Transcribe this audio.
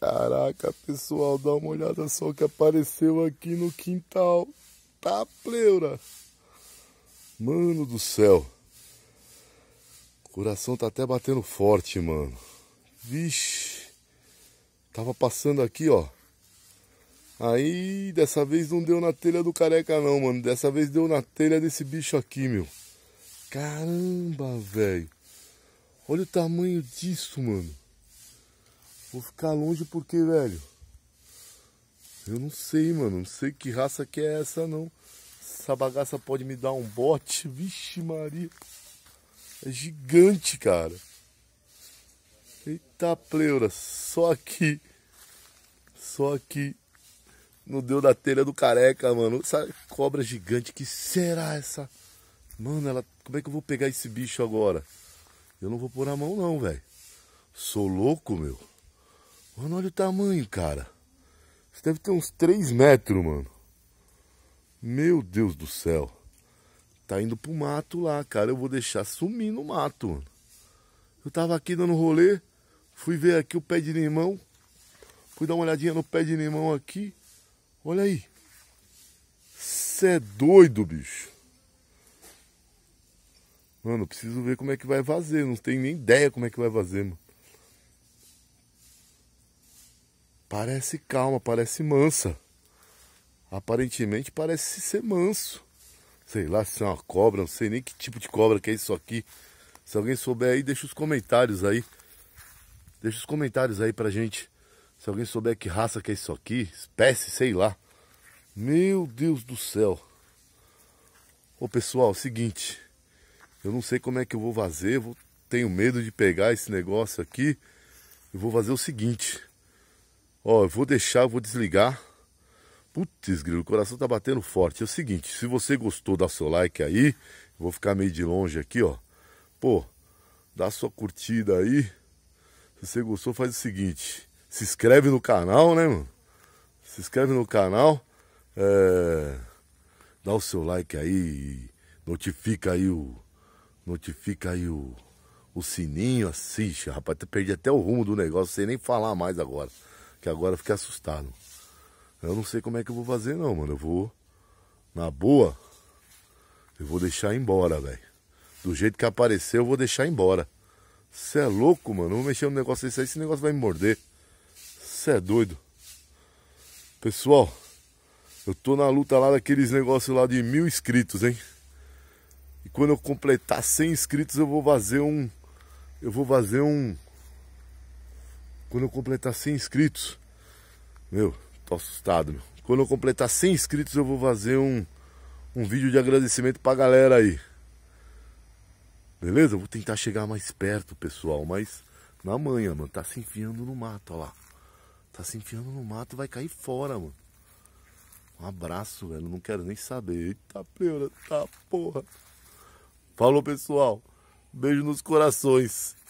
Caraca, pessoal, dá uma olhada só que apareceu aqui no quintal. Tá pleura. Mano do céu. O coração tá até batendo forte, mano. Vixe. Tava passando aqui, ó. Aí, dessa vez não deu na telha do careca não, mano. Dessa vez deu na telha desse bicho aqui, meu. Caramba, velho. Olha o tamanho disso, mano. Vou ficar longe porque, velho. Eu não sei, mano. Não sei que raça que é essa, não. Essa bagaça pode me dar um bote. Vixe, Maria. É gigante, cara. Eita pleura, só aqui. Só aqui. No deu da telha do careca, mano. Essa cobra gigante, que será essa? Mano, ela. Como é que eu vou pegar esse bicho agora? Eu não vou pôr a mão não, velho. Sou louco, meu. Mano, olha o tamanho, cara. Isso deve ter uns 3 metros, mano. Meu Deus do céu. Tá indo pro mato lá, cara. Eu vou deixar sumir no mato, mano. Eu tava aqui dando rolê. Fui ver aqui o pé de limão. Fui dar uma olhadinha no pé de limão aqui. Olha aí. Cê é doido, bicho. Mano, preciso ver como é que vai fazer. Não tenho nem ideia como é que vai fazer, mano. parece calma, parece mansa. Aparentemente parece ser manso. Sei lá se é uma cobra, não sei nem que tipo de cobra que é isso aqui. Se alguém souber aí, deixa os comentários aí. Deixa os comentários aí pra gente. Se alguém souber que raça que é isso aqui, espécie, sei lá. Meu Deus do céu. Ô pessoal, é seguinte. Eu não sei como é que eu vou fazer. Vou, tenho medo de pegar esse negócio aqui. Eu vou fazer o seguinte. Ó, eu vou deixar, eu vou desligar. Putz, grilo, o coração tá batendo forte. É o seguinte, se você gostou, dá seu like aí. Vou ficar meio de longe aqui, ó. Pô, dá sua curtida aí. Se você gostou, faz o seguinte. Se inscreve no canal, né, mano? Se inscreve no canal. É... Dá o seu like aí. Notifica aí o... Notifica aí o... O sininho, assiste, rapaz. Perdi até o rumo do negócio, sem nem falar mais agora que agora eu fiquei assustado. Eu não sei como é que eu vou fazer não, mano. Eu vou, na boa, eu vou deixar embora, velho. Do jeito que apareceu, eu vou deixar embora. Você é louco, mano. Eu vou mexer no negócio desse aí, esse negócio vai me morder. Você é doido. Pessoal, eu tô na luta lá daqueles negócios lá de mil inscritos, hein? E quando eu completar 100 inscritos, eu vou fazer um... Eu vou fazer um quando eu completar 100 inscritos, meu, tô assustado, meu. Quando eu completar 100 inscritos, eu vou fazer um, um vídeo de agradecimento pra galera aí. Beleza? Vou tentar chegar mais perto, pessoal, mas na manhã, mano, tá se enfiando no mato, ó lá. Tá se enfiando no mato, vai cair fora, mano. Um abraço, velho, não quero nem saber. Eita, pleura, tá porra. Falou, pessoal. Beijo nos corações.